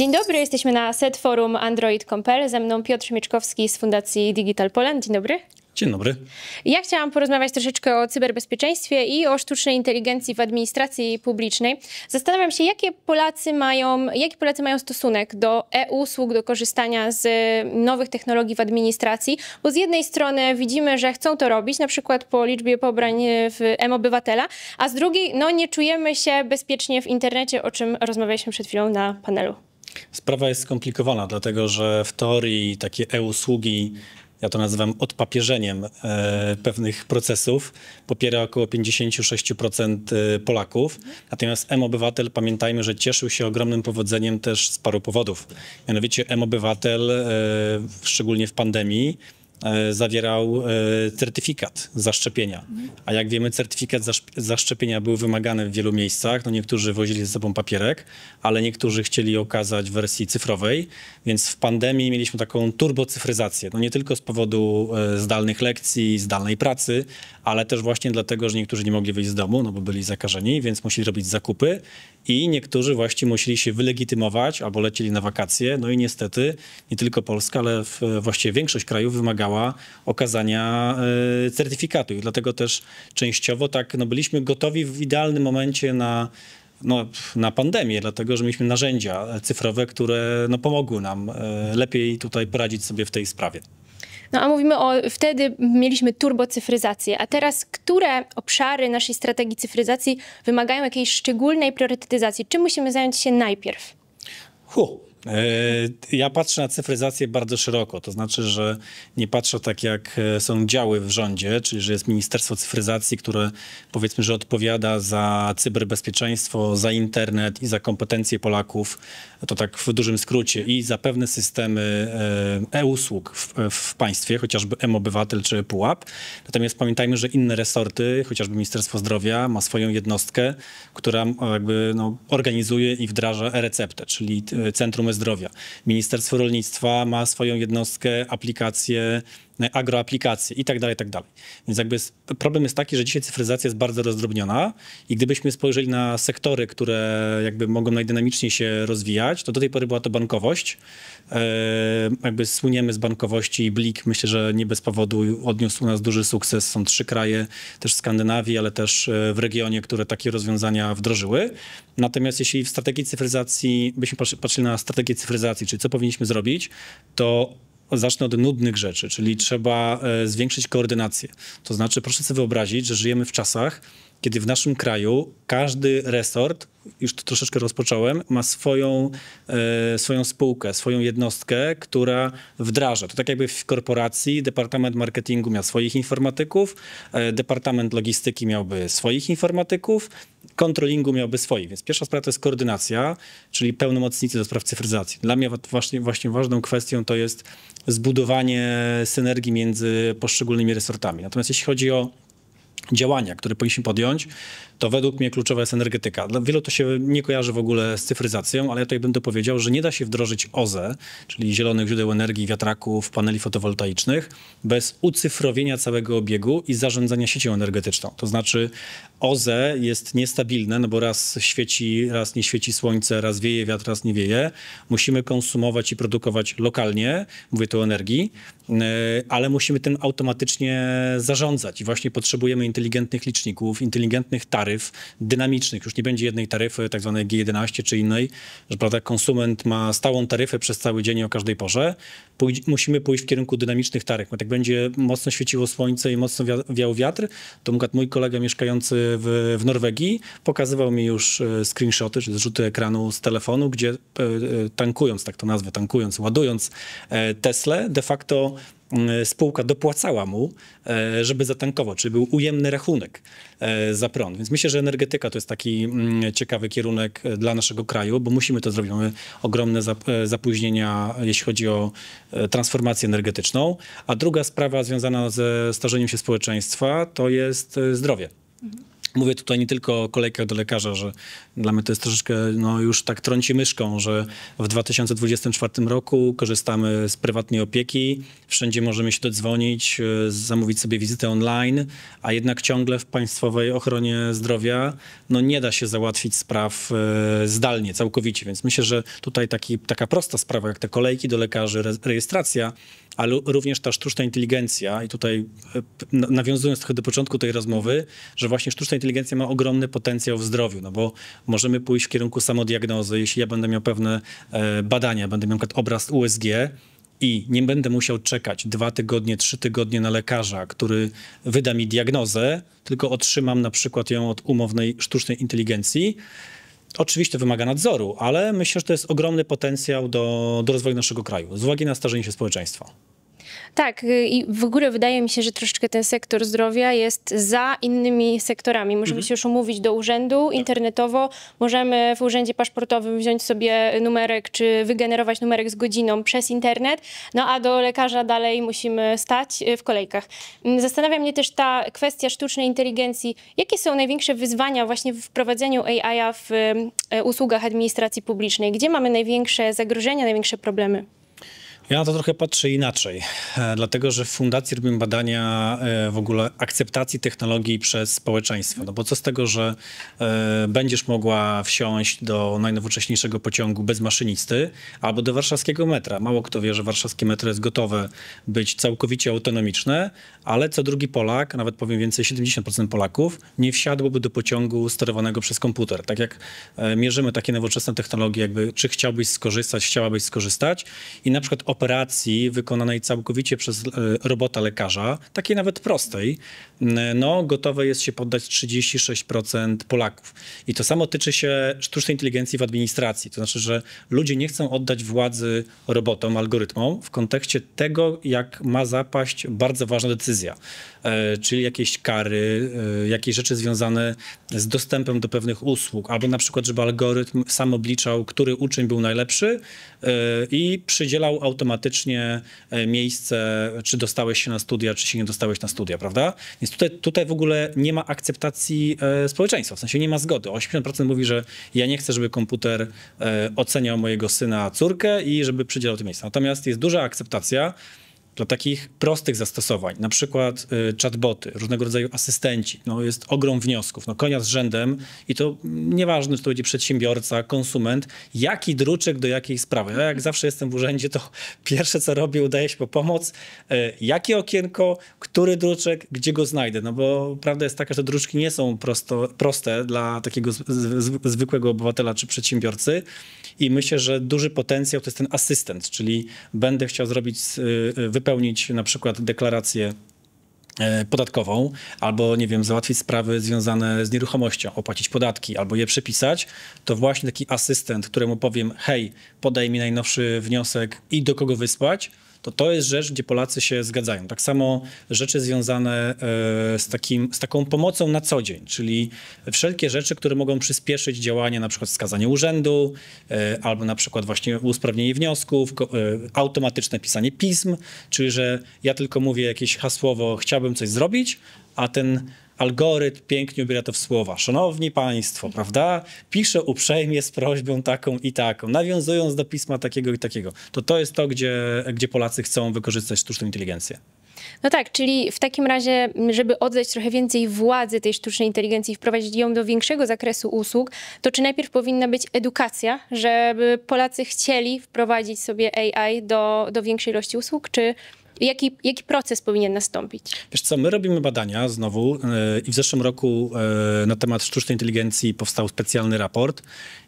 Dzień dobry, jesteśmy na set forum Compare, Ze mną Piotr Mieczkowski z Fundacji Digital Poland. Dzień dobry. Dzień dobry. Ja chciałam porozmawiać troszeczkę o cyberbezpieczeństwie i o sztucznej inteligencji w administracji publicznej. Zastanawiam się, jakie Polacy mają, jaki Polacy mają stosunek do e-usług, do korzystania z nowych technologii w administracji, bo z jednej strony widzimy, że chcą to robić, na przykład po liczbie pobrań w M-Obywatela, a z drugiej no, nie czujemy się bezpiecznie w internecie, o czym rozmawialiśmy przed chwilą na panelu. Sprawa jest skomplikowana, dlatego że w teorii takie e-usługi, ja to nazywam odpapierzeniem e, pewnych procesów, popiera około 56% e, Polaków. Natomiast M-Obywatel, pamiętajmy, że cieszył się ogromnym powodzeniem też z paru powodów. Mianowicie M-Obywatel, e, szczególnie w pandemii, E, zawierał e, certyfikat zaszczepienia. A jak wiemy, certyfikat zaszczepienia był wymagany w wielu miejscach. No niektórzy wozili ze sobą papierek, ale niektórzy chcieli okazać w wersji cyfrowej, więc w pandemii mieliśmy taką turbocyfryzację. No nie tylko z powodu e, zdalnych lekcji, zdalnej pracy, ale też właśnie dlatego, że niektórzy nie mogli wyjść z domu, no bo byli zakażeni, więc musieli robić zakupy i niektórzy właśnie musieli się wylegitymować albo lecieli na wakacje. No i niestety nie tylko Polska, ale w, właściwie większość krajów wymagała okazania y, certyfikatu i dlatego też częściowo tak no, byliśmy gotowi w idealnym momencie na no, na pandemię, dlatego że mieliśmy narzędzia cyfrowe, które no, pomogły nam e, lepiej tutaj poradzić sobie w tej sprawie. No a mówimy o, wtedy mieliśmy turbocyfryzację, a teraz które obszary naszej strategii cyfryzacji wymagają jakiejś szczególnej priorytetyzacji? Czym musimy zająć się najpierw? Huh. E, ja patrzę na cyfryzację bardzo szeroko, to znaczy, że nie patrzę tak jak e, są działy w rządzie, czyli że jest Ministerstwo Cyfryzacji, które powiedzmy, że odpowiada za cyberbezpieczeństwo, za internet i za kompetencje Polaków, to tak w dużym skrócie, i za pewne systemy e, e-usług w, w państwie, chociażby M-Obywatel czy Pułap. Natomiast pamiętajmy, że inne resorty, chociażby Ministerstwo Zdrowia ma swoją jednostkę, która jakby no, organizuje i wdraża e-receptę, czyli Centrum zdrowia. Ministerstwo Rolnictwa ma swoją jednostkę, aplikację agroaplikacje i tak dalej, i tak dalej. Więc jakby problem jest taki, że dzisiaj cyfryzacja jest bardzo rozdrobniona i gdybyśmy spojrzeli na sektory, które jakby mogą najdynamiczniej się rozwijać, to do tej pory była to bankowość. E, jakby słyniemy z bankowości i Blik, myślę, że nie bez powodu odniósł u nas duży sukces. Są trzy kraje, też w Skandynawii, ale też e, w regionie, które takie rozwiązania wdrożyły. Natomiast jeśli w strategii cyfryzacji, byśmy patrzyli na strategię cyfryzacji, czyli co powinniśmy zrobić, to zacznę od nudnych rzeczy, czyli trzeba e, zwiększyć koordynację. To znaczy, proszę sobie wyobrazić, że żyjemy w czasach, kiedy w naszym kraju każdy resort, już to troszeczkę rozpocząłem, ma swoją, e, swoją spółkę, swoją jednostkę, która wdraża. To tak jakby w korporacji Departament Marketingu miał swoich informatyków, e, Departament Logistyki miałby swoich informatyków, kontrolingu miałby swoich. Więc pierwsza sprawa to jest koordynacja, czyli pełnomocnicy do spraw cyfryzacji. Dla mnie właśnie, właśnie ważną kwestią to jest zbudowanie synergii między poszczególnymi resortami. Natomiast jeśli chodzi o działania, które powinniśmy podjąć, to według mnie kluczowa jest energetyka. Dla wielu to się nie kojarzy w ogóle z cyfryzacją, ale ja tutaj będę powiedział, że nie da się wdrożyć OZE, czyli zielonych źródeł energii, wiatraków, paneli fotowoltaicznych, bez ucyfrowienia całego obiegu i zarządzania siecią energetyczną. To znaczy OZE jest niestabilne, no bo raz świeci, raz nie świeci słońce, raz wieje wiatr, raz nie wieje. Musimy konsumować i produkować lokalnie, mówię tu o energii, e, ale musimy tym automatycznie zarządzać i właśnie potrzebujemy inteligentnych liczników, inteligentnych taryf, dynamicznych. Już nie będzie jednej taryfy, tak zwanej G11 czy innej, że prawda, konsument ma stałą taryfę przez cały dzień o każdej porze. Pójdź, musimy pójść w kierunku dynamicznych taryf. Jak będzie mocno świeciło słońce i mocno wiał wiatr, to mój kolega mieszkający w, w Norwegii pokazywał mi już e, screenshoty, czy zrzuty ekranu z telefonu, gdzie e, e, tankując, tak to nazwę, tankując, ładując Tesla, de facto E, spółka dopłacała mu, e, żeby zatankował, czyli był ujemny rachunek e, za prąd. Więc myślę, że energetyka to jest taki mm, ciekawy kierunek dla naszego kraju, bo musimy to zrobić. Mamy ogromne zapóźnienia, jeśli chodzi o transformację energetyczną. A druga sprawa związana ze starzeniem się społeczeństwa to jest zdrowie. Mhm. Mówię tutaj nie tylko o kolejkach do lekarza, że dla mnie to jest troszeczkę, no już tak trąci myszką, że w 2024 roku korzystamy z prywatnej opieki, wszędzie możemy się dodzwonić, e, zamówić sobie wizytę online, a jednak ciągle w państwowej ochronie zdrowia no nie da się załatwić spraw e, zdalnie, całkowicie, więc myślę, że tutaj taki, taka prosta sprawa jak te kolejki do lekarzy, rejestracja, ale również ta sztuczna inteligencja i tutaj e, nawiązując trochę do początku tej rozmowy, że właśnie sztuczna inteligencja ma ogromny potencjał w zdrowiu, no bo możemy pójść w kierunku samodiagnozy. Jeśli ja będę miał pewne e, badania, będę miał przykład obraz USG, i nie będę musiał czekać dwa tygodnie, trzy tygodnie na lekarza, który wyda mi diagnozę, tylko otrzymam na przykład ją od umownej sztucznej inteligencji. Oczywiście wymaga nadzoru, ale myślę, że to jest ogromny potencjał do, do rozwoju naszego kraju z uwagi na starzenie się społeczeństwa. Tak, y, i w ogóle wydaje mi się, że troszeczkę ten sektor zdrowia jest za innymi sektorami. Możemy mhm. się już umówić do urzędu tak. internetowo, możemy w urzędzie paszportowym wziąć sobie numerek, czy wygenerować numerek z godziną przez internet, no a do lekarza dalej musimy stać y, w kolejkach. Mm, zastanawia mnie też ta kwestia sztucznej inteligencji. Jakie są największe wyzwania właśnie w wprowadzeniu AI w y, usługach administracji publicznej? Gdzie mamy największe zagrożenia, największe problemy? Ja na to trochę patrzę inaczej, e, dlatego że w fundacji robimy badania e, w ogóle akceptacji technologii przez społeczeństwo. No bo co z tego, że e, będziesz mogła wsiąść do najnowocześniejszego pociągu bez maszynisty albo do warszawskiego metra. Mało kto wie, że warszawskie metro jest gotowe być całkowicie autonomiczne, ale co drugi Polak, nawet powiem więcej, 70% Polaków nie wsiadłoby do pociągu sterowanego przez komputer. Tak jak mierzymy takie nowoczesne technologie, jakby czy chciałbyś skorzystać, chciałabyś skorzystać i na przykład operacji wykonanej całkowicie przez e, robota lekarza, takiej nawet prostej, no, gotowe jest się poddać 36% Polaków. I to samo tyczy się sztucznej inteligencji w administracji. To znaczy, że ludzie nie chcą oddać władzy robotom, algorytmom w kontekście tego, jak ma zapaść bardzo ważna decyzja, e, czyli jakieś kary, e, jakieś rzeczy związane z dostępem do pewnych usług, albo na przykład, żeby algorytm sam obliczał, który uczeń był najlepszy i przydzielał automatycznie automatycznie e, miejsce, czy dostałeś się na studia, czy się nie dostałeś na studia, prawda? Więc tutaj, tutaj w ogóle nie ma akceptacji e, społeczeństwa, w sensie nie ma zgody. 80% mówi, że ja nie chcę, żeby komputer e, oceniał mojego syna, córkę i żeby przydzielał to miejsce. Natomiast jest duża akceptacja, dla takich prostych zastosowań, na przykład y, chatboty, różnego rodzaju asystenci, no jest ogrom wniosków, no konia z rzędem i to nieważne, czy to będzie przedsiębiorca, konsument, jaki druczek do jakiej sprawy. Ja jak zawsze jestem w urzędzie, to pierwsze co robię, udaje się po pomoc, y, jakie okienko, który druczek, gdzie go znajdę, no bo prawda jest taka, że druczki nie są prosto, proste dla takiego z, z, zwykłego obywatela czy przedsiębiorcy i myślę, że duży potencjał to jest ten asystent, czyli będę chciał zrobić, y, y wypełnić na przykład deklarację e, podatkową, albo nie wiem, załatwić sprawy związane z nieruchomością, opłacić podatki, albo je przepisać, to właśnie taki asystent, któremu powiem, hej, podaj mi najnowszy wniosek i do kogo wysłać, to to jest rzecz, gdzie Polacy się zgadzają. Tak samo rzeczy związane e, z, takim, z taką pomocą na co dzień, czyli wszelkie rzeczy, które mogą przyspieszyć działanie na przykład wskazanie urzędu, e, albo na przykład właśnie usprawnienie wniosków, e, automatyczne pisanie pism, czyli że ja tylko mówię jakieś hasłowo, chciałbym coś zrobić, a ten algorytm pięknie ubiera to w słowa. Szanowni Państwo, prawda? Piszę uprzejmie z prośbą taką i taką, nawiązując do pisma takiego i takiego. To to jest to, gdzie, gdzie Polacy chcą wykorzystać sztuczną inteligencję. No tak, czyli w takim razie, żeby oddać trochę więcej władzy tej sztucznej inteligencji i wprowadzić ją do większego zakresu usług, to czy najpierw powinna być edukacja, żeby Polacy chcieli wprowadzić sobie AI do, do większej ilości usług, czy Jaki, jaki proces powinien nastąpić? Wiesz co, my robimy badania znowu yy, i w zeszłym roku yy, na temat sztucznej inteligencji powstał specjalny raport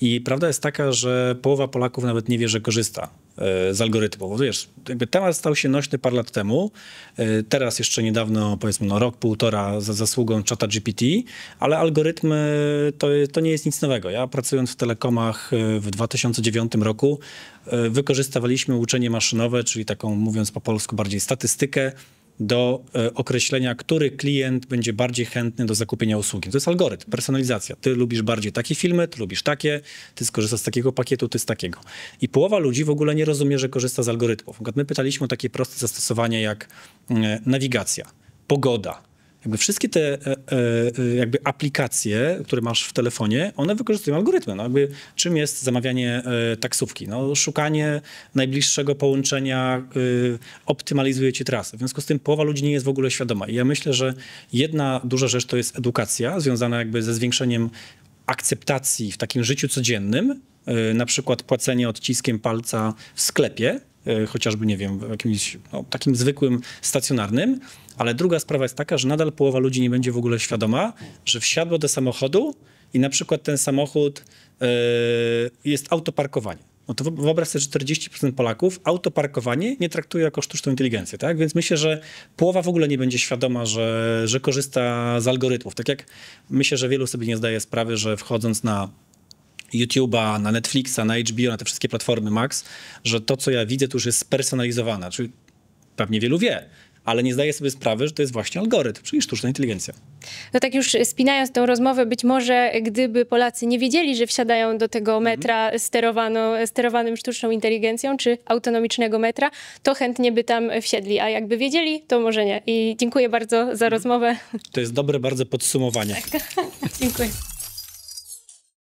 i prawda jest taka, że połowa Polaków nawet nie wie, że korzysta E, z algorytmu. Bo wiesz, jakby temat stał się nośny parę lat temu. E, teraz jeszcze niedawno, powiedzmy no rok, półtora za zasługą czata GPT, ale algorytmy e, to, to nie jest nic nowego. Ja pracując w telekomach w 2009 roku wykorzystywaliśmy uczenie maszynowe, czyli taką, mówiąc po polsku, bardziej statystykę do e, określenia, który klient będzie bardziej chętny do zakupienia usługi. To jest algorytm, personalizacja. Ty lubisz bardziej takie filmy, ty lubisz takie, ty skorzystasz z takiego pakietu, ty z takiego. I połowa ludzi w ogóle nie rozumie, że korzysta z algorytmów. My pytaliśmy o takie proste zastosowanie jak mm, e, nawigacja, pogoda, jakby wszystkie te e, e, e, jakby aplikacje, które masz w telefonie, one wykorzystują algorytmy. No jakby czym jest zamawianie taksówki? No, szukanie najbliższego połączenia optymalizuje ci trasę. W związku z tym połowa ludzi nie jest w ogóle świadoma. I ja myślę, że jedna duża rzecz to jest edukacja związana jakby ze zwiększeniem akceptacji w takim życiu codziennym, na przykład płacenie odciskiem palca w sklepie, E, chociażby, nie wiem, jakimś no, takim zwykłym, stacjonarnym. Ale druga sprawa jest taka, że nadal połowa ludzi nie będzie w ogóle świadoma, że wsiadło do samochodu i na przykład ten samochód yy, jest autoparkowanie. No to wyobraź sobie, że 40% Polaków autoparkowanie nie traktuje jako sztuczną inteligencję, tak? Więc myślę, że połowa w ogóle nie będzie świadoma, że, że korzysta z algorytmów. Tak jak myślę, że wielu sobie nie zdaje sprawy, że wchodząc na YouTube'a, na Netflixa, na HBO, na te wszystkie platformy Max, że to, co ja widzę, to już jest spersonalizowane. Czyli pewnie wielu wie, ale nie zdaje sobie sprawy, że to jest właśnie algorytm, czyli sztuczna inteligencja. No tak już spinając tą rozmowę, być może gdyby Polacy nie wiedzieli, że wsiadają do tego mhm. metra mm. sterowanym sztuczną inteligencją czy autonomicznego metra, to chętnie by tam wsiedli, a jakby wiedzieli, to może nie. I dziękuję bardzo za mhm. rozmowę. To jest dobre bardzo podsumowanie. Tak. dziękuję.